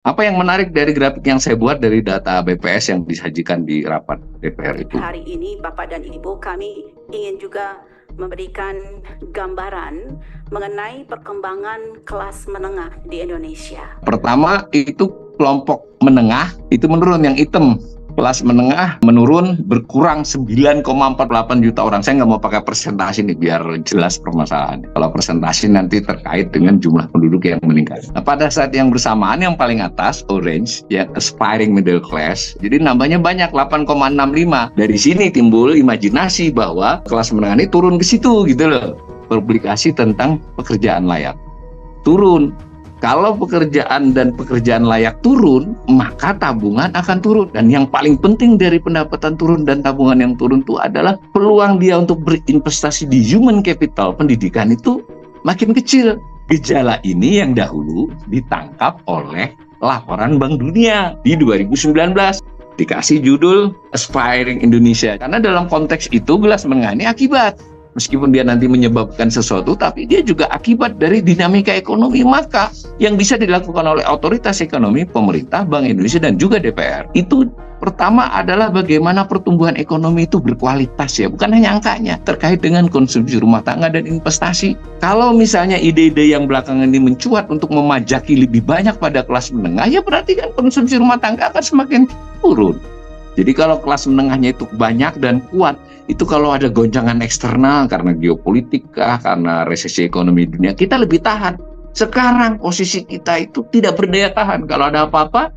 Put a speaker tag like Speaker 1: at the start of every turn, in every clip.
Speaker 1: Apa yang menarik dari grafik yang saya buat dari data BPS yang disajikan di rapat DPR itu? Hari ini Bapak dan Ibu kami ingin juga memberikan gambaran mengenai perkembangan kelas menengah di Indonesia. Pertama itu kelompok menengah itu menurun yang hitam kelas menengah menurun berkurang 9,48 juta orang. Saya nggak mau pakai persentase nih biar jelas permasalahan. Kalau persentase nanti terkait dengan jumlah penduduk yang meningkat. Nah, pada saat yang bersamaan yang paling atas orange ya aspiring middle class. Jadi nambahnya banyak 8,65. Dari sini timbul imajinasi bahwa kelas menengah ini turun ke situ gitu loh. Publikasi tentang pekerjaan layak turun kalau pekerjaan dan pekerjaan layak turun, maka tabungan akan turun. Dan yang paling penting dari pendapatan turun dan tabungan yang turun itu adalah peluang dia untuk berinvestasi di human capital, pendidikan itu makin kecil. Gejala ini yang dahulu ditangkap oleh laporan Bank Dunia di 2019 dikasih judul Aspiring Indonesia. Karena dalam konteks itu Gelas menangani akibat meskipun dia nanti menyebabkan sesuatu, tapi dia juga akibat dari dinamika ekonomi. Maka yang bisa dilakukan oleh otoritas ekonomi, pemerintah, Bank Indonesia, dan juga DPR itu Pertama adalah bagaimana pertumbuhan ekonomi itu berkualitas ya, bukan hanya angkanya, terkait dengan konsumsi rumah tangga dan investasi. Kalau misalnya ide-ide yang belakangan ini mencuat untuk memajaki lebih banyak pada kelas menengah, ya berarti kan konsumsi rumah tangga akan semakin turun. Jadi kalau kelas menengahnya itu banyak dan kuat, itu kalau ada goncangan eksternal karena geopolitik karena resesi ekonomi dunia, kita lebih tahan. Sekarang posisi kita itu tidak berdaya tahan. Kalau ada apa-apa,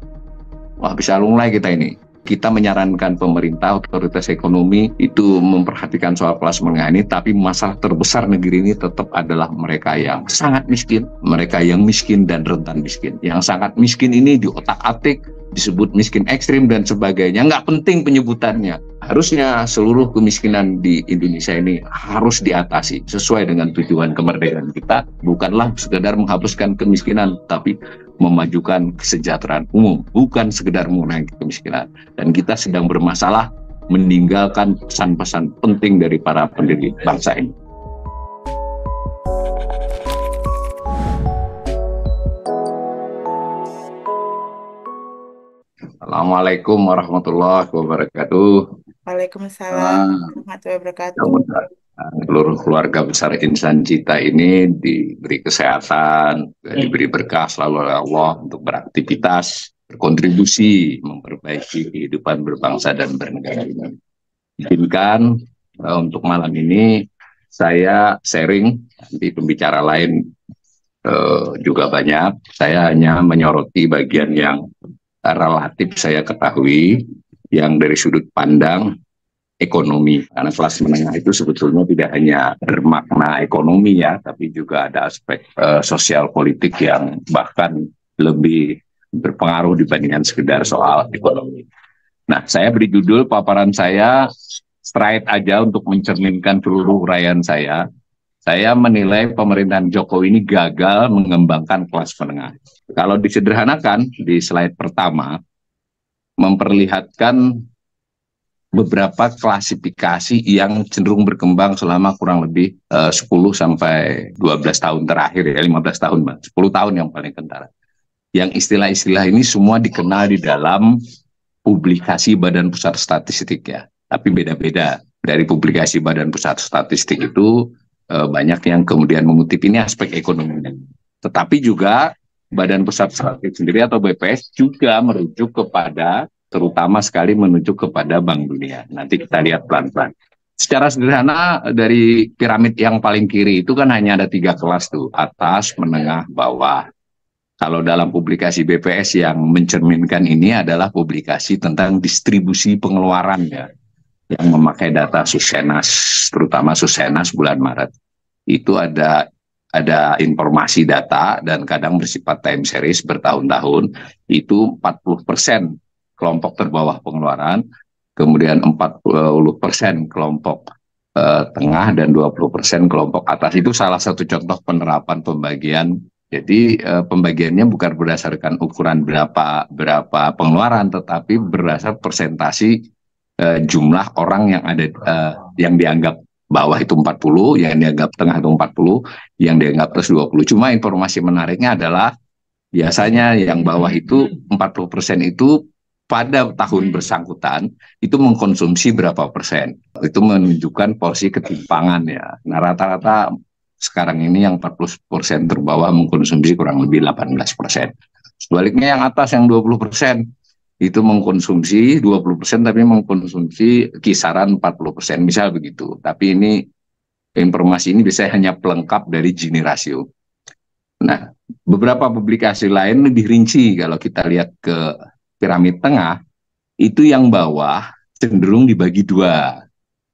Speaker 1: wah bisa lunglai kita ini. Kita menyarankan pemerintah, otoritas ekonomi itu memperhatikan soal kelas menengah ini, tapi masalah terbesar negeri ini tetap adalah mereka yang sangat miskin, mereka yang miskin dan rentan miskin. Yang sangat miskin ini di otak-atik disebut miskin ekstrim dan sebagainya. Nggak penting penyebutannya. Harusnya seluruh kemiskinan di Indonesia ini harus diatasi sesuai dengan tujuan kemerdekaan kita. Bukanlah sekedar menghapuskan kemiskinan, tapi memajukan kesejahteraan umum, bukan sekedar mengurangi kemiskinan. Dan kita sedang bermasalah meninggalkan pesan-pesan penting dari para pendiri bangsa ini. Assalamualaikum warahmatullahi wabarakatuh. Waalaikumsalam ah. warahmatullahi wabarakatuh. Ah, seluruh keluarga besar insan cita ini diberi kesehatan, hmm. diberi berkah selalu oleh Allah untuk beraktivitas, berkontribusi, memperbaiki kehidupan berbangsa dan bernegara ini. Izinkan eh, untuk malam ini saya sharing, nanti pembicara lain uh, juga banyak. Saya hanya menyoroti bagian yang relatif saya ketahui yang dari sudut pandang ekonomi. Karena kelas menengah itu sebetulnya tidak hanya bermakna ekonomi ya, tapi juga ada aspek uh, sosial politik yang bahkan lebih berpengaruh dibandingkan sekedar soal ekonomi. Nah, saya beri judul paparan saya straight aja untuk mencerminkan seluruh rayan saya. Saya menilai pemerintahan Jokowi ini gagal mengembangkan kelas menengah. Kalau disederhanakan di slide pertama, memperlihatkan beberapa klasifikasi yang cenderung berkembang selama kurang lebih eh, uh, 10 sampai 12 tahun terakhir ya 15 tahun sepuluh 10 tahun yang paling kentara. Yang istilah-istilah ini semua dikenal di dalam publikasi Badan Pusat Statistik ya. Tapi beda-beda. Dari publikasi Badan Pusat Statistik itu uh, banyak yang kemudian mengutip ini aspek ekonominya. Tetapi juga Badan Pusat Statistik sendiri atau BPS juga merujuk kepada terutama sekali menuju kepada Bank Dunia. Nanti kita lihat pelan-pelan. Secara sederhana dari piramid yang paling kiri itu kan hanya ada tiga kelas tuh, atas, menengah, bawah. Kalau dalam publikasi BPS yang mencerminkan ini adalah publikasi tentang distribusi pengeluaran ya, yang memakai data Susenas, terutama Susenas bulan Maret. Itu ada ada informasi data dan kadang bersifat time series bertahun-tahun itu 40% kelompok terbawah pengeluaran, kemudian 40% kelompok eh, tengah dan 20% kelompok atas. Itu salah satu contoh penerapan pembagian. Jadi eh, pembagiannya bukan berdasarkan ukuran berapa berapa pengeluaran tetapi berdasar persentasi eh, jumlah orang yang ada eh, yang dianggap bawah itu 40, yang dianggap tengah itu 40, yang dianggap plus 20. Cuma informasi menariknya adalah biasanya yang bawah itu 40% itu pada tahun hmm. bersangkutan itu mengkonsumsi berapa persen. Itu menunjukkan porsi ketimpangan ya. Nah rata-rata sekarang ini yang 40 persen terbawah mengkonsumsi kurang lebih 18 persen. Sebaliknya yang atas yang 20 persen itu mengkonsumsi 20% tapi mengkonsumsi kisaran 40% misal begitu. Tapi ini informasi ini bisa hanya pelengkap dari Gini Ratio. Nah, beberapa publikasi lain lebih rinci kalau kita lihat ke piramid tengah, itu yang bawah cenderung dibagi dua,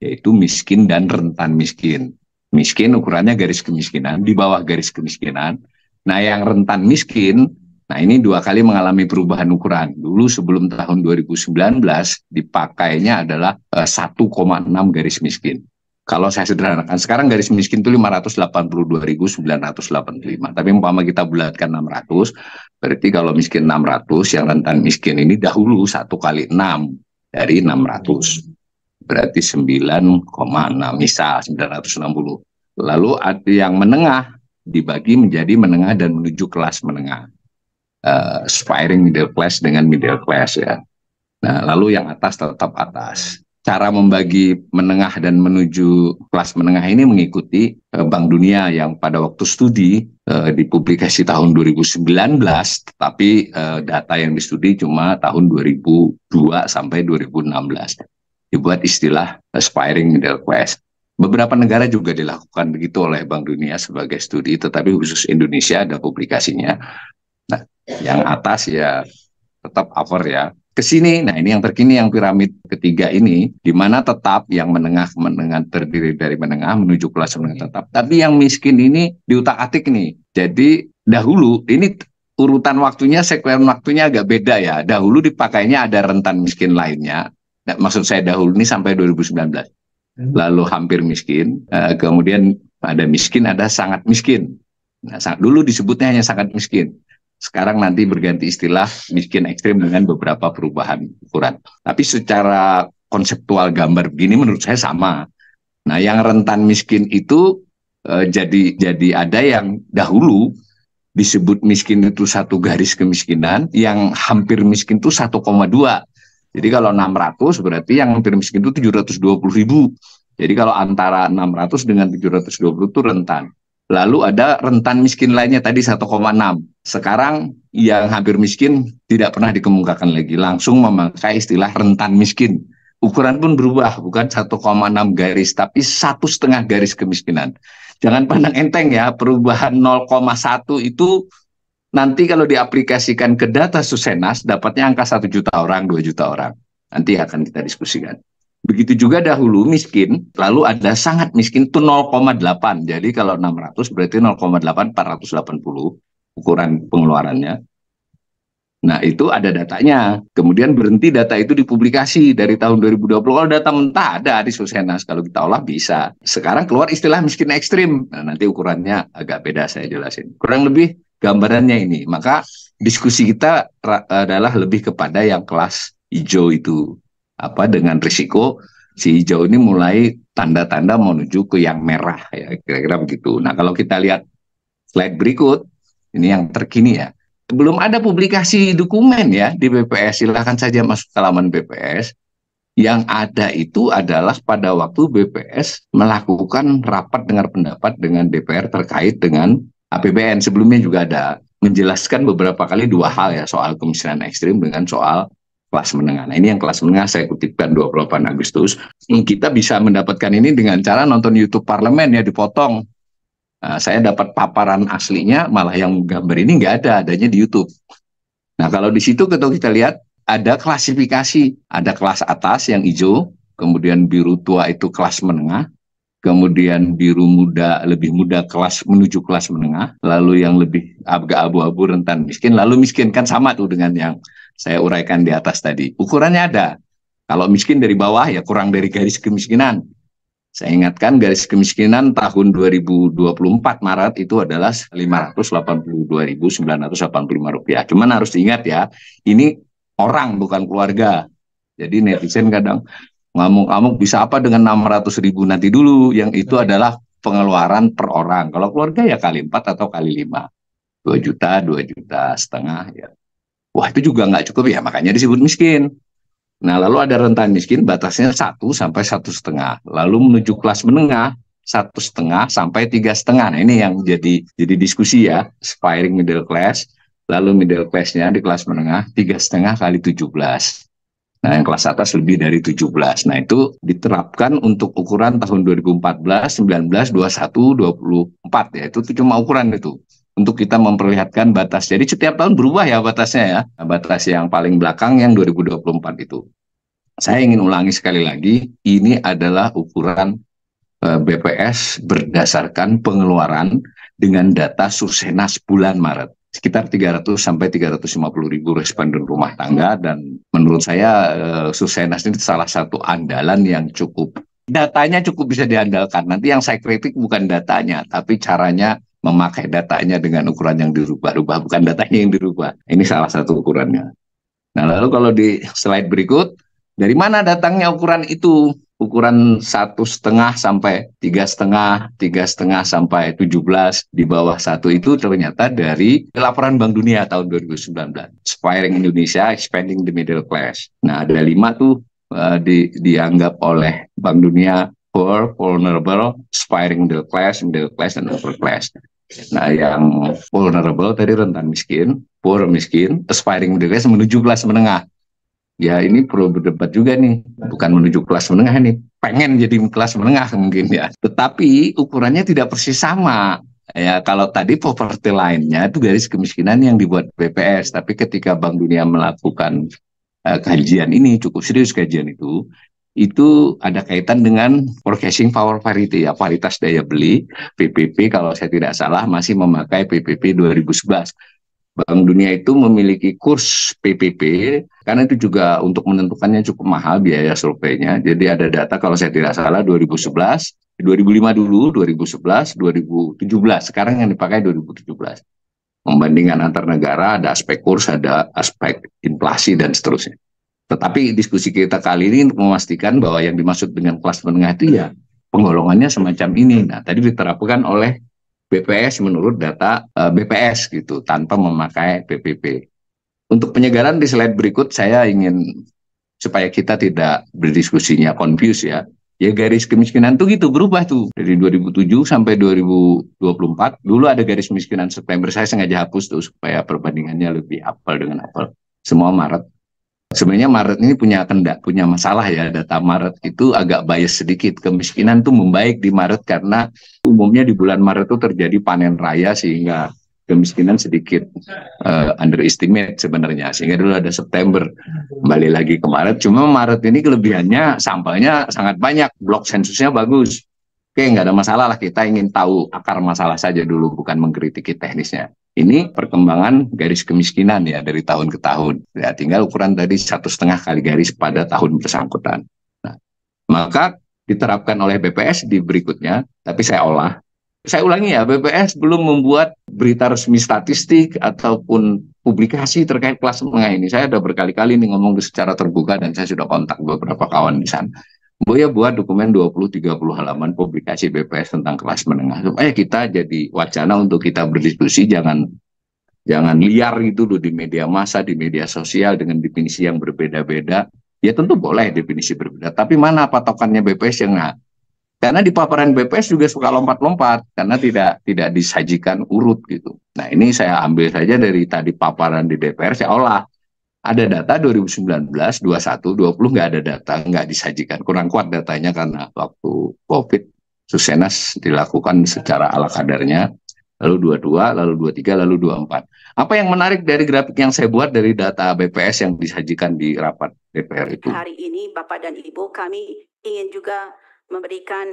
Speaker 1: yaitu miskin dan rentan miskin. Miskin ukurannya garis kemiskinan, di bawah garis kemiskinan. Nah, yang rentan miskin Nah ini dua kali mengalami perubahan ukuran. Dulu sebelum tahun 2019 dipakainya adalah 1,6 eh, garis miskin. Kalau saya sederhanakan, sekarang garis miskin itu 582.985. Tapi umpama kita bulatkan 600, berarti kalau miskin 600, yang rentan miskin ini dahulu satu kali 6 dari 600. Berarti 9,6, misal 960. Lalu yang menengah dibagi menjadi menengah dan menuju kelas menengah uh, eh, aspiring middle class dengan middle class ya. Nah, lalu yang atas tetap atas. Cara membagi menengah dan menuju kelas menengah ini mengikuti uh, Bank Dunia yang pada waktu studi uh, dipublikasi tahun 2019, tetapi uh, data yang studi cuma tahun 2002 sampai 2016. Dibuat istilah aspiring middle class. Beberapa negara juga dilakukan begitu oleh Bank Dunia sebagai studi, tetapi khusus Indonesia ada publikasinya Nah, yang atas ya tetap upper ya. Ke sini, nah ini yang terkini yang piramid ketiga ini, di mana tetap yang menengah menengah terdiri dari menengah menuju kelas menengah iya. tetap. Tapi yang miskin ini diutak atik nih. Jadi dahulu ini urutan waktunya sekuen waktunya agak beda ya. Dahulu dipakainya ada rentan miskin lainnya. Nah, maksud saya dahulu ini sampai 2019. Hmm. Lalu hampir miskin, eh, kemudian ada miskin, ada sangat miskin. Nah, dulu disebutnya hanya sangat miskin sekarang nanti berganti istilah miskin ekstrim dengan beberapa perubahan ukuran. Tapi secara konseptual gambar begini menurut saya sama. Nah, yang rentan miskin itu e, jadi jadi ada yang dahulu disebut miskin itu satu garis kemiskinan, yang hampir miskin itu 1,2. Jadi kalau 600 berarti yang hampir miskin itu 720 ribu. Jadi kalau antara 600 dengan 720 itu rentan. Lalu ada rentan miskin lainnya tadi 1,6 sekarang yang hampir miskin tidak pernah dikemukakan lagi, langsung memakai istilah rentan miskin. Ukuran pun berubah, bukan 1,6 garis, tapi satu setengah garis kemiskinan. Jangan pandang enteng ya, perubahan 0,1 itu nanti kalau diaplikasikan ke data Susenas, dapatnya angka satu juta orang, 2 juta orang. Nanti akan kita diskusikan. Begitu juga dahulu miskin, lalu ada sangat miskin itu 0,8. Jadi kalau 600 berarti 0,8 480 ukuran pengeluarannya. Nah, itu ada datanya. Kemudian berhenti data itu dipublikasi dari tahun 2020. Kalau data mentah ada di Susenas, kalau kita olah bisa. Sekarang keluar istilah miskin ekstrim. Nah, nanti ukurannya agak beda saya jelasin. Kurang lebih gambarannya ini. Maka diskusi kita adalah lebih kepada yang kelas hijau itu. Apa dengan risiko si hijau ini mulai tanda-tanda menuju ke yang merah ya kira-kira begitu. Nah, kalau kita lihat slide berikut ini yang terkini ya. Belum ada publikasi dokumen ya di BPS. Silahkan saja masuk ke laman BPS. Yang ada itu adalah pada waktu BPS melakukan rapat dengar pendapat dengan DPR terkait dengan APBN. Sebelumnya juga ada menjelaskan beberapa kali dua hal ya soal kemiskinan ekstrim dengan soal kelas menengah. Nah, ini yang kelas menengah saya kutipkan 28 Agustus. Kita bisa mendapatkan ini dengan cara nonton YouTube parlemen ya dipotong Nah, saya dapat paparan aslinya, malah yang gambar ini nggak ada, adanya di YouTube. Nah, kalau di situ kita lihat ada klasifikasi, ada kelas atas yang hijau, kemudian biru tua itu kelas menengah, kemudian biru muda lebih muda kelas menuju kelas menengah, lalu yang lebih agak abu-abu rentan miskin, lalu miskin kan sama tuh dengan yang saya uraikan di atas tadi. Ukurannya ada. Kalau miskin dari bawah ya kurang dari garis kemiskinan. Saya ingatkan garis kemiskinan tahun 2024 Maret itu adalah 582.985 rupiah. Cuman harus diingat ya, ini orang bukan keluarga. Jadi netizen kadang ngamuk-ngamuk bisa apa dengan 600 ribu nanti dulu yang itu adalah pengeluaran per orang. Kalau keluarga ya kali 4 atau kali 5. 2 juta, 2 juta setengah ya. Wah itu juga nggak cukup ya makanya disebut miskin. Nah, lalu ada rentan miskin batasnya satu sampai satu setengah. Lalu menuju kelas menengah satu setengah sampai tiga setengah. Nah, ini yang jadi jadi diskusi ya, spiring middle class. Lalu middle classnya di kelas menengah tiga setengah kali tujuh belas Nah, yang kelas atas lebih dari 17. Nah, itu diterapkan untuk ukuran tahun 2014, 19, 21, 24 ya. itu cuma ukuran itu untuk kita memperlihatkan batas. Jadi setiap tahun berubah ya batasnya ya. Batas yang paling belakang yang 2024 itu. Saya ingin ulangi sekali lagi, ini adalah ukuran eh, BPS berdasarkan pengeluaran dengan data Susenas bulan Maret sekitar 300 sampai 350 ribu responden rumah tangga dan menurut saya eh, Susenas ini salah satu andalan yang cukup datanya cukup bisa diandalkan. Nanti yang saya kritik bukan datanya tapi caranya memakai datanya dengan ukuran yang dirubah-rubah, bukan datanya yang dirubah. Ini salah satu ukurannya. Nah, lalu kalau di slide berikut, dari mana datangnya ukuran itu? Ukuran satu setengah sampai tiga setengah, tiga setengah sampai 17 di bawah satu itu ternyata dari laporan Bank Dunia tahun 2019, Spiring Indonesia Expanding the Middle Class. Nah, ada lima tuh eh, di, dianggap oleh Bank Dunia poor, vulnerable, aspiring middle class, middle class, dan upper class. Nah, yang vulnerable tadi rentan miskin, poor miskin, aspiring middle class menuju kelas menengah. Ya, ini perlu berdebat juga nih, bukan menuju kelas menengah ini, pengen jadi kelas menengah mungkin ya. Tetapi ukurannya tidak persis sama. Ya, kalau tadi poverty lainnya itu garis kemiskinan yang dibuat BPS, tapi ketika Bank Dunia melakukan uh, kajian ini cukup serius kajian itu, itu ada kaitan dengan forecasting power parity ya paritas daya beli PPP kalau saya tidak salah masih memakai PPP 2011 Bank Dunia itu memiliki kurs PPP karena itu juga untuk menentukannya cukup mahal biaya surveinya. Jadi ada data kalau saya tidak salah 2011, 2005 dulu, 2011, 2017. Sekarang yang dipakai 2017. Membandingkan antar negara ada aspek kurs, ada aspek inflasi dan seterusnya. Tetapi diskusi kita kali ini untuk memastikan bahwa yang dimaksud dengan kelas menengah itu ya penggolongannya semacam ini. Nah, tadi diterapkan oleh BPS menurut data e, BPS gitu tanpa memakai PPP. Untuk penyegaran di slide berikut saya ingin supaya kita tidak berdiskusinya confuse ya. Ya garis kemiskinan tuh gitu berubah tuh dari 2007 sampai 2024. Dulu ada garis kemiskinan September saya sengaja hapus tuh supaya perbandingannya lebih apel dengan apel. Semua Maret Sebenarnya Maret ini punya kendak, punya masalah ya. Data Maret itu agak bias sedikit. Kemiskinan tuh membaik di Maret karena umumnya di bulan Maret itu terjadi panen raya sehingga kemiskinan sedikit uh, underestimate sebenarnya. Sehingga dulu ada September kembali lagi ke Maret. Cuma Maret ini kelebihannya sampelnya sangat banyak, blok sensusnya bagus. Oke, nggak ada masalah lah kita ingin tahu akar masalah saja dulu, bukan mengkritiki teknisnya. Ini perkembangan garis kemiskinan ya dari tahun ke tahun. Ya, tinggal ukuran tadi satu setengah kali garis pada tahun bersangkutan. Nah, maka diterapkan oleh BPS di berikutnya, tapi saya olah. Saya ulangi ya, BPS belum membuat berita resmi statistik ataupun publikasi terkait kelas menengah ini. Saya sudah berkali-kali nih ngomong secara terbuka dan saya sudah kontak beberapa kawan di sana. Boya buat dokumen 20-30 halaman publikasi BPS tentang kelas menengah supaya kita jadi wacana untuk kita berdiskusi jangan jangan liar itu loh di media massa di media sosial dengan definisi yang berbeda-beda ya tentu boleh definisi berbeda tapi mana patokannya BPS yang nah, karena di paparan BPS juga suka lompat-lompat karena tidak tidak disajikan urut gitu nah ini saya ambil saja dari tadi paparan di DPR saya olah ada data 2019, 21, 20 nggak ada data, nggak disajikan. Kurang kuat datanya karena waktu COVID, Susenas dilakukan secara ala kadarnya, lalu 22, lalu 23, lalu 24. Apa yang menarik dari grafik yang saya buat dari data BPS yang disajikan di rapat DPR itu? Hari ini Bapak dan Ibu kami ingin juga memberikan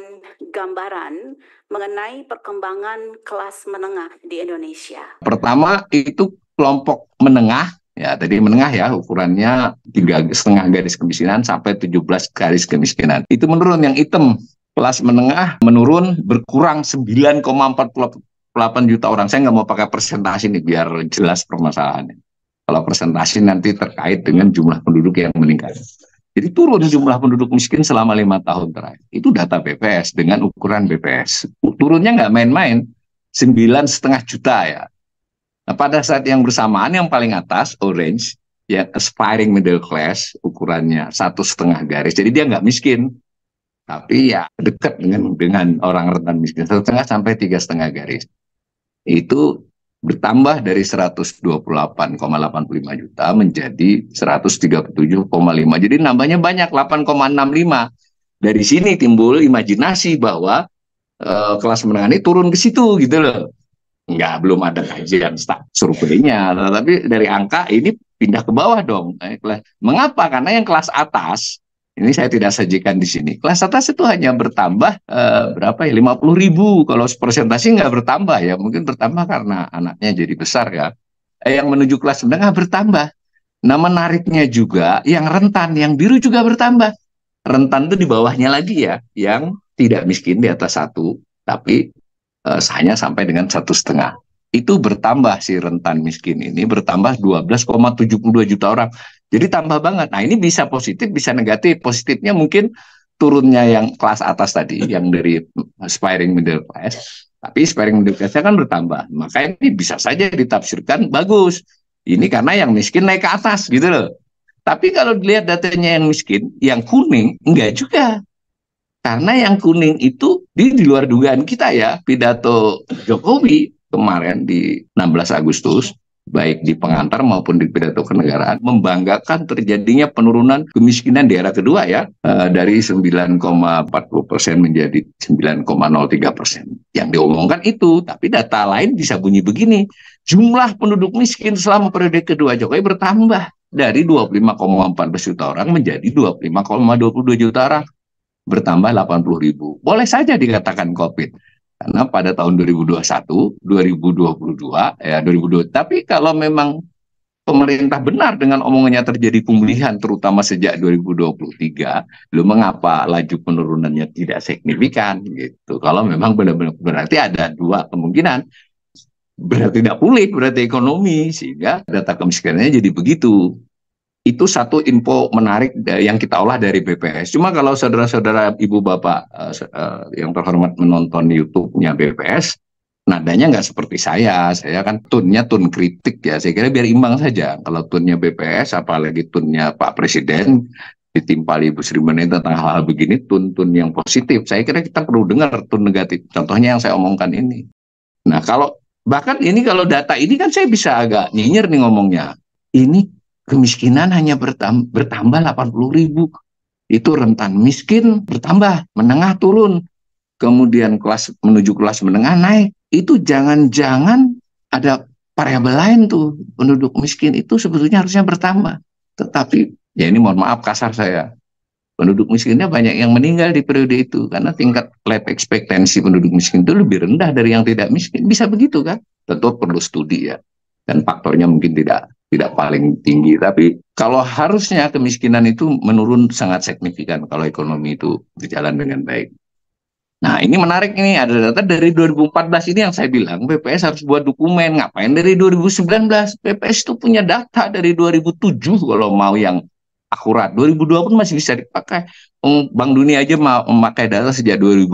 Speaker 1: gambaran mengenai perkembangan kelas menengah di Indonesia. Pertama itu kelompok menengah Ya, tadi menengah ya ukurannya tiga setengah garis kemiskinan sampai 17 garis kemiskinan. Itu menurun yang hitam kelas menengah menurun berkurang 9,48 juta orang. Saya nggak mau pakai persentase nih biar jelas permasalahannya. Kalau persentase nanti terkait dengan jumlah penduduk yang meningkat. Jadi turun jumlah penduduk miskin selama lima tahun terakhir. Itu data BPS dengan ukuran BPS. Turunnya nggak main-main, sembilan setengah juta ya Nah, pada saat yang bersamaan yang paling atas orange ya aspiring middle class ukurannya satu setengah garis. Jadi dia nggak miskin, tapi ya dekat dengan dengan orang rentan miskin satu setengah sampai tiga setengah garis. Itu bertambah dari 128,85 juta menjadi 137,5. Jadi nambahnya banyak 8,65. Dari sini timbul imajinasi bahwa uh, kelas menengah ini turun ke situ gitu loh nggak belum ada kajian surveinya. tapi dari angka ini pindah ke bawah dong. Eh, Mengapa? Karena yang kelas atas ini saya tidak sajikan di sini. Kelas atas itu hanya bertambah eh, berapa ya? 50 ribu. Kalau persentasi nggak bertambah ya. Mungkin bertambah karena anaknya jadi besar ya. Eh, yang menuju kelas menengah bertambah. Nah menariknya juga yang rentan, yang biru juga bertambah. Rentan itu di bawahnya lagi ya. Yang tidak miskin di atas satu, tapi uh, hanya sampai dengan satu setengah itu bertambah si rentan miskin ini bertambah 12,72 juta orang. Jadi tambah banget. Nah, ini bisa positif, bisa negatif. Positifnya mungkin turunnya yang kelas atas tadi yang dari aspiring eh, middle class, tapi aspiring middle class kan bertambah. Maka ini bisa saja ditafsirkan bagus. Ini karena yang miskin naik ke atas gitu loh. Tapi kalau dilihat datanya yang miskin, yang kuning enggak juga. Karena yang kuning itu di, di luar dugaan kita ya, pidato Jokowi kemarin di 16 Agustus baik di pengantar maupun di pidato kenegaraan membanggakan terjadinya penurunan kemiskinan di era kedua ya e, dari 9,40 persen menjadi 9,03 persen yang diomongkan itu tapi data lain bisa bunyi begini jumlah penduduk miskin selama periode kedua Jokowi bertambah dari 25,4 juta orang menjadi 25,22 juta orang bertambah 80 ribu. Boleh saja dikatakan COVID. Karena pada tahun 2021, 2022, ya 2020. Tapi kalau memang pemerintah benar dengan omongannya terjadi pemulihan, terutama sejak 2023, lu mengapa laju penurunannya tidak signifikan gitu. Kalau memang benar-benar berarti ada dua kemungkinan. Berarti tidak pulih, berarti ekonomi, sehingga data kemiskinannya jadi begitu itu satu info menarik yang kita olah dari BPS. Cuma kalau saudara-saudara ibu bapak uh, yang terhormat menonton YouTube-nya BPS, nadanya nggak seperti saya. Saya kan tunnya tun kritik ya. Saya kira biar imbang saja. Kalau tunnya BPS, apalagi tunnya Pak Presiden, ditimpa Ibu Sri Menteri tentang hal-hal begini, tun-tun yang positif. Saya kira kita perlu dengar tun negatif. Contohnya yang saya omongkan ini. Nah kalau bahkan ini kalau data ini kan saya bisa agak nyinyir nih ngomongnya. Ini kemiskinan hanya bertambah, bertambah 80 ribu. Itu rentan miskin bertambah, menengah turun. Kemudian kelas menuju kelas menengah naik. Itu jangan-jangan ada variabel lain tuh penduduk miskin itu sebetulnya harusnya bertambah. Tetapi ya ini mohon maaf kasar saya. Penduduk miskinnya banyak yang meninggal di periode itu karena tingkat life expectancy penduduk miskin itu lebih rendah dari yang tidak miskin. Bisa begitu kan? Tentu perlu studi ya. Dan faktornya mungkin tidak tidak paling tinggi tapi kalau harusnya kemiskinan itu menurun sangat signifikan kalau ekonomi itu berjalan dengan baik. Nah ini menarik ini ada data dari 2014 ini yang saya bilang BPS harus buat dokumen ngapain dari 2019 BPS itu punya data dari 2007 kalau mau yang akurat 2002 pun masih bisa dipakai Bank Dunia aja memakai data sejak 2002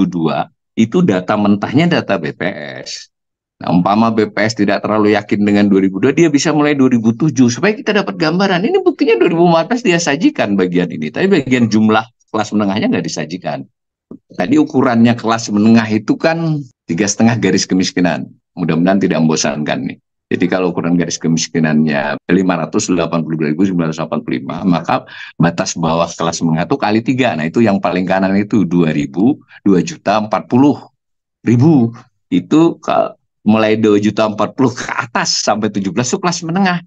Speaker 1: itu data mentahnya data BPS Nah, umpama BPS tidak terlalu yakin dengan 2002, dia bisa mulai 2007 supaya kita dapat gambaran. Ini buktinya 2014 dia sajikan bagian ini, tapi bagian jumlah kelas menengahnya nggak disajikan. Tadi ukurannya kelas menengah itu kan tiga setengah garis kemiskinan. Mudah-mudahan tidak membosankan nih. Jadi kalau ukuran garis kemiskinannya 582.985, maka batas bawah kelas menengah itu kali tiga. Nah itu yang paling kanan itu 2.000, 2.040.000. juta 40 Itu mulai dua juta empat puluh ke atas sampai 17 itu kelas menengah.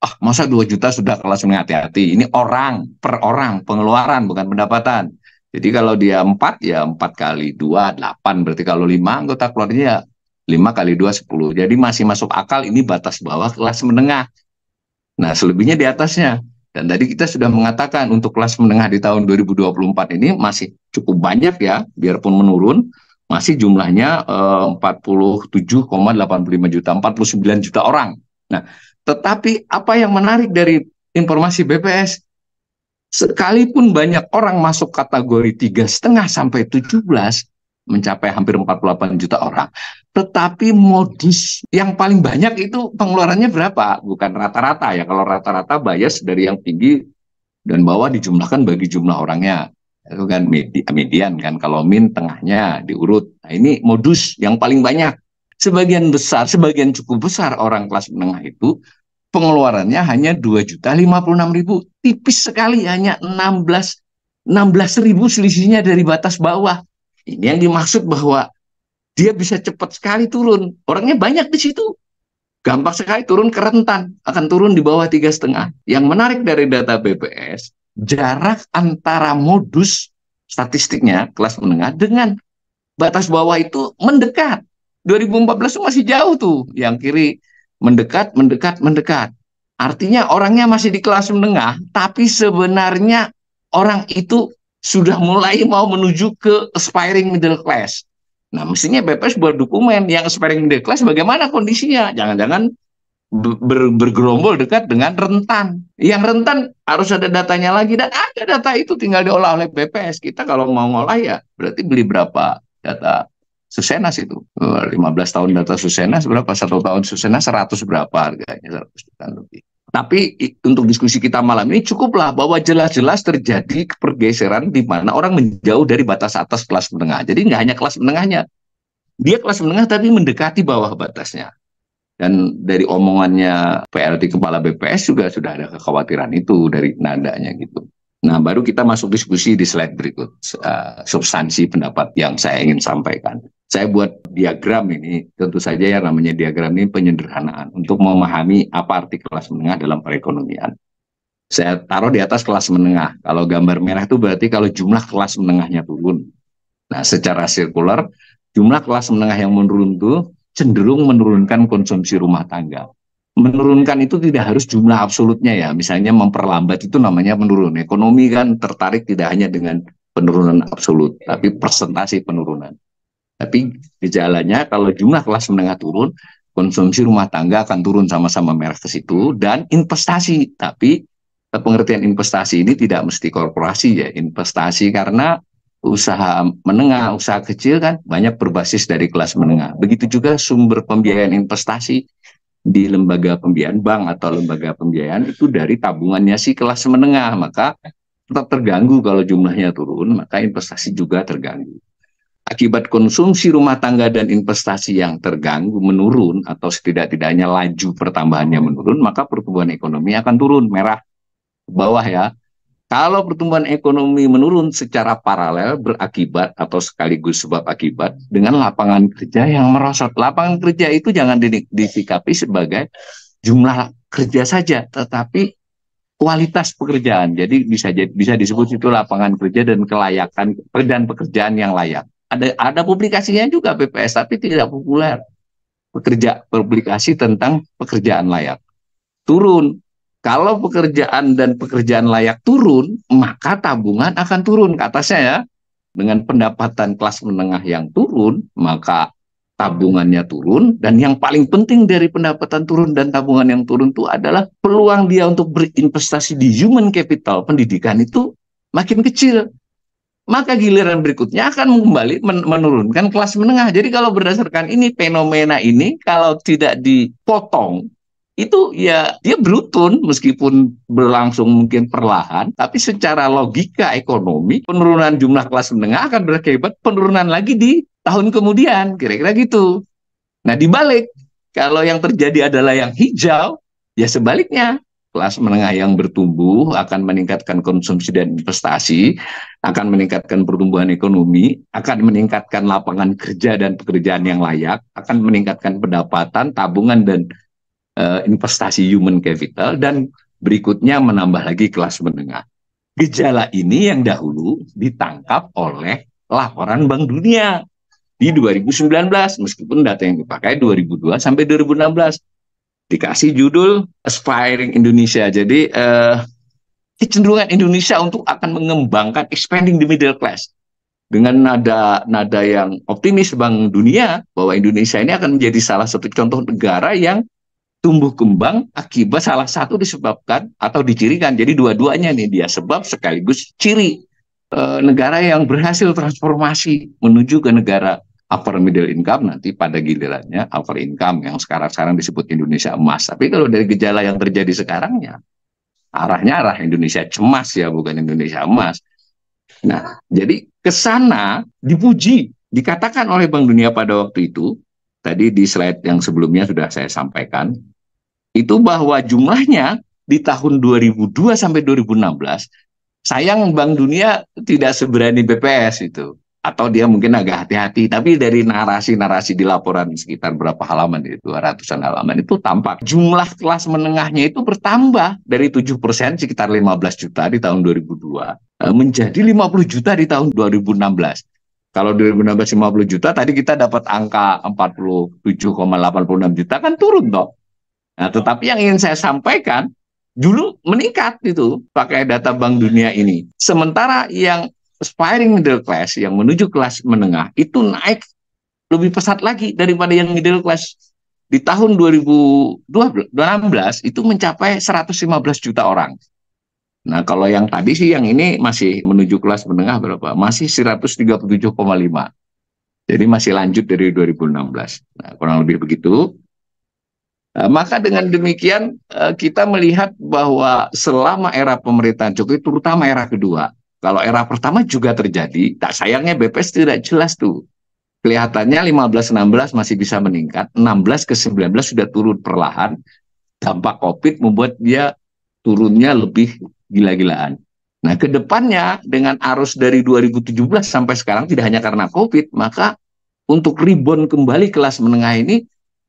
Speaker 1: Ah, masa dua juta sudah kelas menengah hati-hati. Ini orang per orang pengeluaran bukan pendapatan. Jadi kalau dia empat ya empat kali dua delapan berarti kalau 5 anggota keluarga ya lima kali dua sepuluh Jadi masih masuk akal ini batas bawah kelas menengah. Nah, selebihnya di atasnya. Dan tadi kita sudah mengatakan untuk kelas menengah di tahun 2024 ini masih cukup banyak ya, biarpun menurun masih jumlahnya eh, 47,85 juta, 49 juta orang. Nah, tetapi apa yang menarik dari informasi BPS? Sekalipun banyak orang masuk kategori tiga setengah sampai 17 mencapai hampir 48 juta orang, tetapi modus yang paling banyak itu pengeluarannya berapa? Bukan rata-rata ya. Kalau rata-rata bias dari yang tinggi dan bawah dijumlahkan bagi jumlah orangnya itu kan median kan kalau min tengahnya diurut nah, ini modus yang paling banyak sebagian besar sebagian cukup besar orang kelas menengah itu pengeluarannya hanya dua juta lima puluh enam ribu tipis sekali hanya enam belas enam belas ribu selisihnya dari batas bawah ini yang dimaksud bahwa dia bisa cepat sekali turun orangnya banyak di situ gampang sekali turun kerentan akan turun di bawah tiga setengah yang menarik dari data BPS jarak antara modus statistiknya kelas menengah dengan batas bawah itu mendekat. 2014 itu masih jauh tuh, yang kiri mendekat, mendekat, mendekat. Artinya orangnya masih di kelas menengah, tapi sebenarnya orang itu sudah mulai mau menuju ke aspiring middle class. Nah, mestinya BPS buat dokumen yang aspiring middle class bagaimana kondisinya? Jangan-jangan ber, bergerombol dekat dengan rentan. Yang rentan harus ada datanya lagi dan ada data itu tinggal diolah oleh BPS. Kita kalau mau ngolah ya berarti beli berapa data Susenas itu. 15 eh, tahun data Susenas berapa? Satu tahun Susenas 100 berapa harganya? 100 juta lebih. Tapi untuk diskusi kita malam ini cukuplah bahwa jelas-jelas terjadi pergeseran di mana orang menjauh dari batas atas kelas menengah. Jadi nggak hanya kelas menengahnya. Dia kelas menengah tapi mendekati bawah batasnya dan dari omongannya PLT Kepala BPS juga sudah ada kekhawatiran itu dari nadanya gitu. Nah baru kita masuk diskusi di slide berikut uh, substansi pendapat yang saya ingin sampaikan. Saya buat diagram ini tentu saja yang namanya diagram ini penyederhanaan untuk memahami apa arti kelas menengah dalam perekonomian. Saya taruh di atas kelas menengah. Kalau gambar merah itu berarti kalau jumlah kelas menengahnya turun. Nah secara sirkular jumlah kelas menengah yang menurun itu cenderung menurunkan konsumsi rumah tangga. Menurunkan itu tidak harus jumlah absolutnya ya, misalnya memperlambat itu namanya menurun. Ekonomi kan tertarik tidak hanya dengan penurunan absolut, iya. tapi presentasi penurunan. Tapi gejalanya kalau jumlah kelas menengah turun, konsumsi rumah tangga akan turun sama-sama merek ke situ dan investasi. Tapi eh, pengertian investasi ini tidak mesti korporasi ya, investasi karena usaha menengah, usaha kecil kan banyak berbasis dari kelas menengah. Begitu juga sumber pembiayaan investasi di lembaga pembiayaan bank atau lembaga pembiayaan itu dari tabungannya si kelas menengah. Maka tetap terganggu kalau jumlahnya turun, maka investasi juga terganggu. Akibat konsumsi rumah tangga dan investasi yang terganggu menurun atau setidak-tidaknya laju pertambahannya menurun, maka pertumbuhan ekonomi akan turun merah ke bawah ya kalau pertumbuhan ekonomi menurun secara paralel berakibat atau sekaligus sebab akibat dengan lapangan kerja yang merosot. Lapangan kerja itu jangan disikapi sebagai jumlah kerja saja, tetapi kualitas pekerjaan. Jadi bisa bisa disebut itu lapangan kerja dan kelayakan dan pekerjaan yang layak. Ada ada publikasinya juga PPS tapi tidak populer. Pekerja publikasi tentang pekerjaan layak. Turun kalau pekerjaan dan pekerjaan layak turun, maka tabungan akan turun ke atasnya ya. Dengan pendapatan kelas menengah yang turun, maka tabungannya turun dan yang paling penting dari pendapatan turun dan tabungan yang turun itu adalah peluang dia untuk berinvestasi di human capital pendidikan itu makin kecil maka giliran berikutnya akan kembali menurunkan kelas menengah. Jadi kalau berdasarkan ini fenomena ini kalau tidak dipotong itu ya dia beruntun meskipun berlangsung mungkin perlahan tapi secara logika ekonomi penurunan jumlah kelas menengah akan berakibat penurunan lagi di tahun kemudian kira-kira gitu nah dibalik kalau yang terjadi adalah yang hijau ya sebaliknya kelas menengah yang bertumbuh akan meningkatkan konsumsi dan investasi, akan meningkatkan pertumbuhan ekonomi, akan meningkatkan lapangan kerja dan pekerjaan yang layak, akan meningkatkan pendapatan, tabungan dan uh, investasi human capital dan berikutnya menambah lagi kelas menengah. Gejala ini yang dahulu ditangkap oleh laporan Bank Dunia di 2019 meskipun data yang dipakai 2002 sampai 2016 dikasih judul Aspiring Indonesia. Jadi uh, kecenderungan Indonesia untuk akan mengembangkan expanding the middle class dengan nada nada yang optimis Bank Dunia bahwa Indonesia ini akan menjadi salah satu contoh negara yang tumbuh kembang akibat salah satu disebabkan atau dicirikan. Jadi dua-duanya nih dia sebab sekaligus ciri e, negara yang berhasil transformasi menuju ke negara upper middle income nanti pada gilirannya upper income yang sekarang-sekarang disebut Indonesia emas. Tapi kalau dari gejala yang terjadi sekarangnya arahnya arah Indonesia cemas ya bukan Indonesia emas. Nah, jadi ke sana dipuji, dikatakan oleh Bank Dunia pada waktu itu tadi di slide yang sebelumnya sudah saya sampaikan, itu bahwa jumlahnya di tahun 2002 sampai 2016, sayang Bank Dunia tidak seberani BPS itu. Atau dia mungkin agak hati-hati, tapi dari narasi-narasi di laporan sekitar berapa halaman, itu ya, ratusan halaman, itu tampak jumlah kelas menengahnya itu bertambah dari 7 persen sekitar 15 juta di tahun 2002 eh, menjadi 50 juta di tahun 2016 kalau 2016 50 juta, tadi kita dapat angka 47,86 juta kan turun dong. Nah, tetapi yang ingin saya sampaikan dulu meningkat itu pakai data Bank Dunia ini. Sementara yang aspiring middle class yang menuju kelas menengah itu naik lebih pesat lagi daripada yang middle class di tahun 2016 itu mencapai 115 juta orang. Nah, kalau yang tadi sih yang ini masih menuju kelas menengah berapa? Masih 137,5. Jadi masih lanjut dari 2016. Nah, kurang lebih begitu. Nah, maka dengan demikian eh, kita melihat bahwa selama era pemerintahan Jokowi terutama era kedua, kalau era pertama juga terjadi, tak sayangnya BPS tidak jelas tuh. Kelihatannya 15-16 masih bisa meningkat, 16 ke 19 sudah turun perlahan. Dampak COVID membuat dia turunnya lebih gila-gilaan. Nah, ke depannya dengan arus dari 2017 sampai sekarang tidak hanya karena Covid, maka untuk rebound kembali kelas menengah ini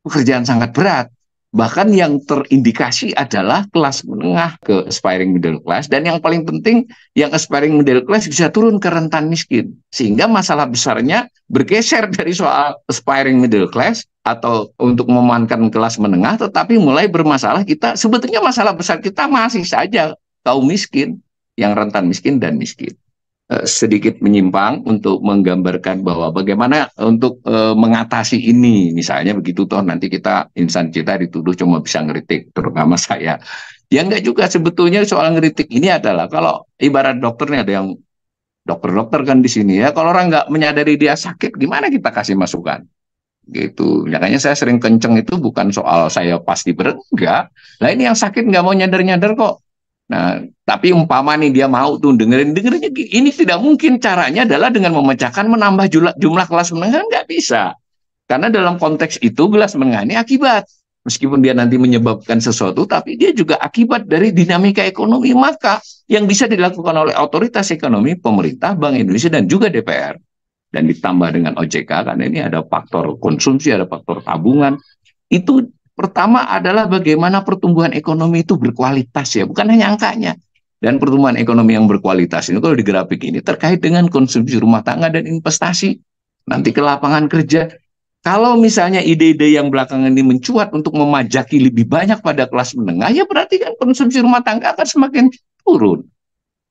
Speaker 1: pekerjaan sangat berat. Bahkan yang terindikasi adalah kelas menengah ke aspiring middle class dan yang paling penting yang aspiring middle class bisa turun ke rentan miskin. Sehingga masalah besarnya bergeser dari soal aspiring middle class atau untuk memankan kelas menengah tetapi mulai bermasalah kita sebetulnya masalah besar kita masih saja kaum miskin yang rentan miskin dan miskin. Eh, sedikit menyimpang untuk menggambarkan bahwa bagaimana untuk e, mengatasi ini misalnya begitu toh nanti kita insan kita dituduh cuma bisa ngeritik terutama saya ya enggak juga sebetulnya soal ngeritik ini adalah kalau ibarat dokternya ada yang dokter-dokter kan di sini ya kalau orang nggak menyadari dia sakit gimana kita kasih masukan gitu makanya saya sering kenceng itu bukan soal saya pasti berenggak lah ini yang sakit nggak mau nyadar-nyadar kok Nah, tapi umpama nih dia mau tuh dengerin, dengerin ini tidak mungkin caranya adalah dengan memecahkan menambah jumlah, jumlah kelas menengah nggak bisa. Karena dalam konteks itu kelas menengah ini akibat. Meskipun dia nanti menyebabkan sesuatu, tapi dia juga akibat dari dinamika ekonomi. Maka yang bisa dilakukan oleh otoritas ekonomi, pemerintah, Bank Indonesia, dan juga DPR, dan ditambah dengan OJK, karena ini ada faktor konsumsi, ada faktor tabungan, itu Pertama adalah bagaimana pertumbuhan ekonomi itu berkualitas ya, bukan hanya angkanya. Dan pertumbuhan ekonomi yang berkualitas ini kalau di grafik ini terkait dengan konsumsi rumah tangga dan investasi. Nanti ke lapangan kerja. Kalau misalnya ide-ide yang belakangan ini mencuat untuk memajaki lebih banyak pada kelas menengah, ya berarti kan konsumsi rumah tangga akan semakin turun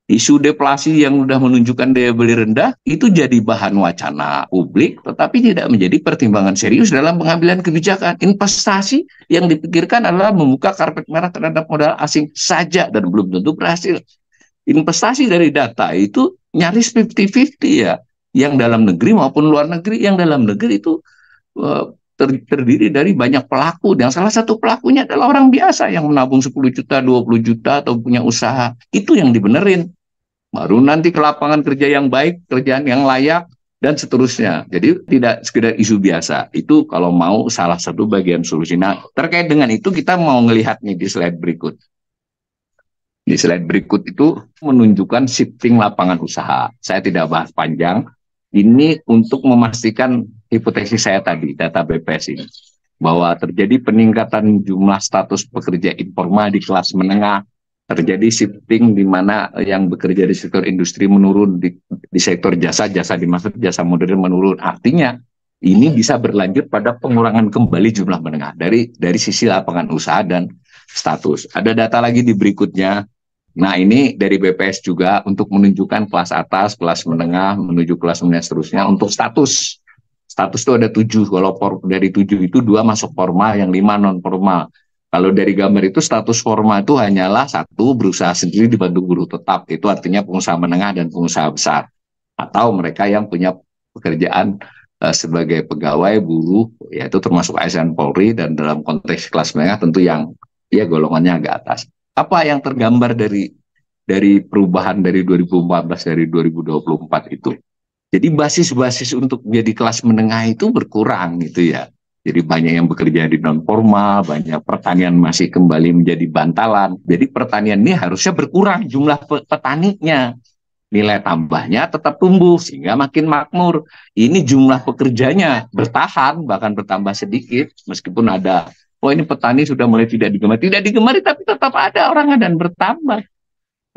Speaker 1: isu deflasi yang sudah menunjukkan daya beli rendah itu jadi bahan wacana publik tetapi tidak menjadi pertimbangan serius dalam pengambilan kebijakan. Investasi yang dipikirkan adalah membuka karpet merah terhadap modal asing saja dan belum tentu berhasil. Investasi dari data itu nyaris 50-50 ya, yang dalam negeri maupun luar negeri. Yang dalam negeri itu eh, ter terdiri dari banyak pelaku dan salah satu pelakunya adalah orang biasa yang menabung 10 juta, 20 juta atau punya usaha. Itu yang dibenerin baru nanti ke lapangan kerja yang baik, kerjaan yang layak, dan seterusnya. Jadi tidak sekedar isu biasa. Itu kalau mau salah satu bagian solusi. Nah, terkait dengan itu kita mau melihat nih di slide berikut. Di slide berikut itu menunjukkan shifting lapangan usaha. Saya tidak bahas panjang. Ini untuk memastikan hipotesis saya tadi, data BPS ini. Bahwa terjadi peningkatan jumlah status pekerja informal di kelas menengah terjadi shifting di mana yang bekerja di sektor industri menurun di, di sektor jasa jasa dimaksud jasa modern menurun artinya ini bisa berlanjut pada pengurangan kembali jumlah menengah dari dari sisi lapangan usaha dan status ada data lagi di berikutnya nah ini dari BPS juga untuk menunjukkan kelas atas kelas menengah menuju kelas menengah seterusnya untuk status status itu ada tujuh kalau dari tujuh itu dua masuk formal yang lima non formal kalau dari gambar itu status forma itu hanyalah satu berusaha sendiri dibantu guru tetap. Itu artinya pengusaha menengah dan pengusaha besar. Atau mereka yang punya pekerjaan uh, sebagai pegawai, buruh, yaitu termasuk ASN Polri dan dalam konteks kelas menengah tentu yang ya golongannya agak atas. Apa yang tergambar dari dari perubahan dari 2014 dari 2024 itu? Jadi basis-basis untuk menjadi kelas menengah itu berkurang gitu ya. Jadi banyak yang bekerja di non formal, banyak pertanian masih kembali menjadi bantalan. Jadi pertanian ini harusnya berkurang jumlah petaninya. Nilai tambahnya tetap tumbuh sehingga makin makmur. Ini jumlah pekerjanya bertahan bahkan bertambah sedikit meskipun ada oh ini petani sudah mulai tidak digemari. Tidak digemari tapi tetap ada orangnya dan bertambah.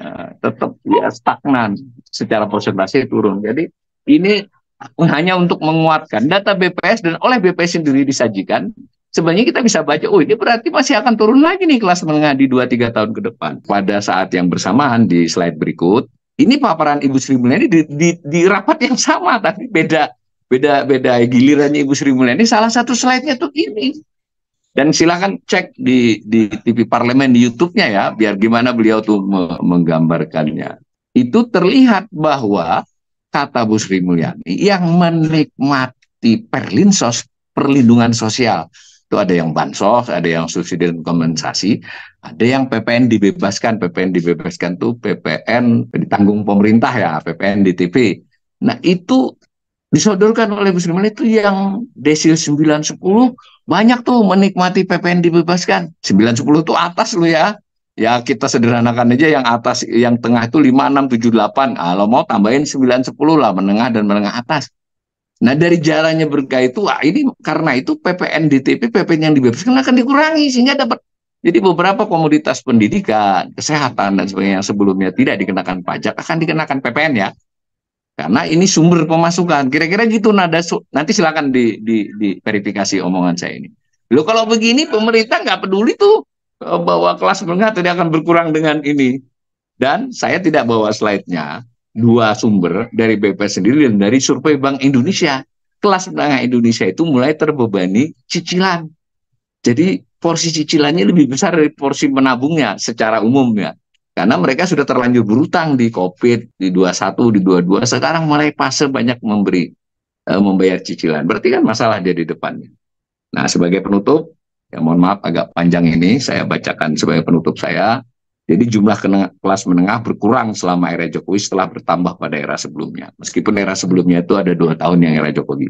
Speaker 1: Nah, tetap ya stagnan secara persentase turun. Jadi ini hanya untuk menguatkan data BPS dan oleh BPS sendiri disajikan sebenarnya kita bisa baca, oh ini berarti masih akan turun lagi nih kelas menengah di 2-3 tahun ke depan. Pada saat yang bersamaan di slide berikut, ini paparan Ibu Sri Mulyani di, di, di rapat yang sama, tapi beda beda beda gilirannya Ibu Sri Mulyani. Salah satu slide-nya tuh ini. Dan silakan cek di, di TV Parlemen di YouTube-nya ya, biar gimana beliau tuh menggambarkannya. Itu terlihat bahwa kata Bu Sri Mulyani, yang menikmati perlinsos, perlindungan sosial, itu ada yang bansos, ada yang subsidi dan kompensasi, ada yang PPN dibebaskan, PPN dibebaskan tuh PPN ditanggung pemerintah ya, PPN DTP. Nah itu disodorkan oleh Bu Sri Mulyani itu yang desil 910 banyak tuh menikmati PPN dibebaskan. 910 tuh atas lu ya ya kita sederhanakan aja yang atas yang tengah itu 5 6 7 8. Kalau mau tambahin 9 10 lah menengah dan menengah atas. Nah, dari jalannya berkah itu wah ini karena itu PPN DTP PPN yang dibebaskan akan dikurangi sehingga dapat jadi beberapa komoditas pendidikan, kesehatan dan sebagainya yang sebelumnya tidak dikenakan pajak akan dikenakan PPN ya. Karena ini sumber pemasukan. Kira-kira gitu nada nanti silakan di, di, di verifikasi omongan saya ini. Lo kalau begini pemerintah nggak peduli tuh Eh, bahwa kelas menengah tidak akan berkurang dengan ini. Dan saya tidak bawa slide-nya, dua sumber dari BP sendiri dan dari survei Bank Indonesia. Kelas menengah Indonesia itu mulai terbebani cicilan. Jadi porsi cicilannya lebih besar dari porsi menabungnya secara umum ya. Karena mereka sudah terlanjur berutang di COVID, di 21, di 22, sekarang mulai fase banyak memberi e, membayar cicilan. Berarti kan masalah dia di depannya. Nah, sebagai penutup, Ya, mohon maaf agak panjang ini saya bacakan sebagai penutup saya. Jadi jumlah kelas menengah berkurang selama era Jokowi setelah bertambah pada era sebelumnya. Meskipun era sebelumnya itu ada dua tahun yang era Jokowi.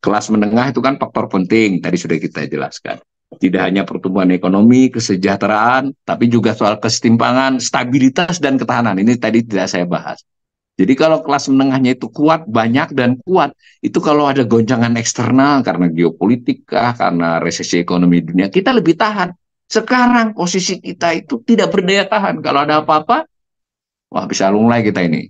Speaker 1: Kelas menengah itu kan faktor penting, tadi sudah kita jelaskan. Tidak hanya pertumbuhan ekonomi, kesejahteraan, tapi juga soal kesetimpangan, stabilitas, dan ketahanan. Ini tadi tidak saya bahas. Jadi kalau kelas menengahnya itu kuat, banyak dan kuat, itu kalau ada goncangan eksternal karena geopolitik kah, karena resesi ekonomi dunia, kita lebih tahan. Sekarang posisi kita itu tidak berdaya tahan. Kalau ada apa-apa, wah bisa lunglai kita ini.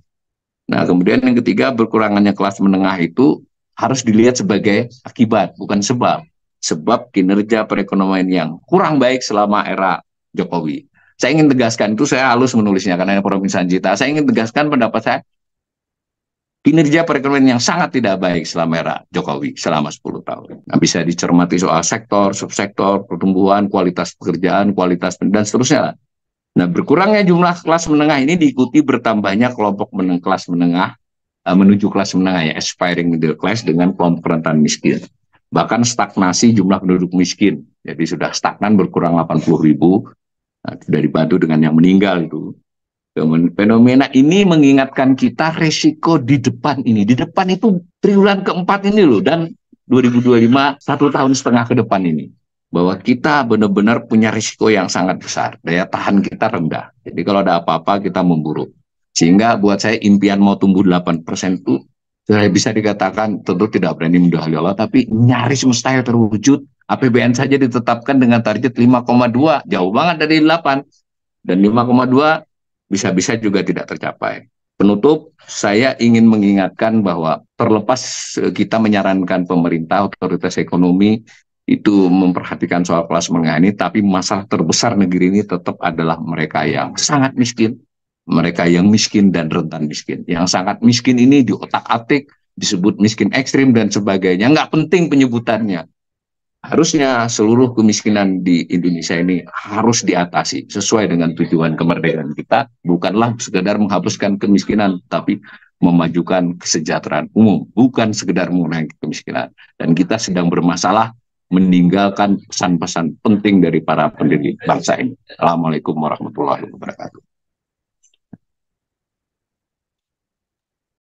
Speaker 1: Nah, kemudian yang ketiga, berkurangannya kelas menengah itu harus dilihat sebagai akibat, bukan sebab. Sebab kinerja perekonomian yang kurang baik selama era Jokowi. Saya ingin tegaskan itu saya halus menulisnya karena ini Prof. Sanjita. Saya ingin tegaskan pendapat saya kinerja perekonomian yang sangat tidak baik selama era Jokowi selama 10 tahun. Nah, bisa dicermati soal sektor, subsektor, pertumbuhan, kualitas pekerjaan, kualitas dan seterusnya. Nah, berkurangnya jumlah kelas menengah ini diikuti bertambahnya kelompok meneng kelas menengah eh, menuju kelas menengah ya aspiring middle class dengan kelompok rentan miskin. Bahkan stagnasi jumlah penduduk miskin. Jadi sudah stagnan berkurang 80 ribu, Nah, dari batu dengan yang meninggal itu. Fenomena ini mengingatkan kita resiko di depan ini. Di depan itu triwulan keempat ini loh dan 2025 satu tahun setengah ke depan ini bahwa kita benar-benar punya risiko yang sangat besar. Daya tahan kita rendah. Jadi kalau ada apa-apa kita memburuk. Sehingga buat saya impian mau tumbuh 8% itu saya bisa dikatakan tentu tidak berani mendahului Allah tapi nyaris mustahil terwujud APBN saja ditetapkan dengan target 5,2, jauh banget dari 8. Dan 5,2 bisa-bisa juga tidak tercapai. Penutup, saya ingin mengingatkan bahwa terlepas eh, kita menyarankan pemerintah, otoritas ekonomi itu memperhatikan soal kelas menengah ini, tapi masalah terbesar negeri ini tetap adalah mereka yang sangat miskin, mereka yang miskin dan rentan miskin. Yang sangat miskin ini di otak atik disebut miskin ekstrim dan sebagainya. Nggak penting penyebutannya harusnya seluruh kemiskinan di Indonesia ini harus diatasi sesuai dengan tujuan kemerdekaan kita bukanlah sekedar menghapuskan kemiskinan tapi memajukan kesejahteraan umum bukan sekedar mengurangi kemiskinan dan kita sedang bermasalah meninggalkan pesan-pesan penting dari para pendiri bangsa ini. Assalamualaikum warahmatullahi wabarakatuh.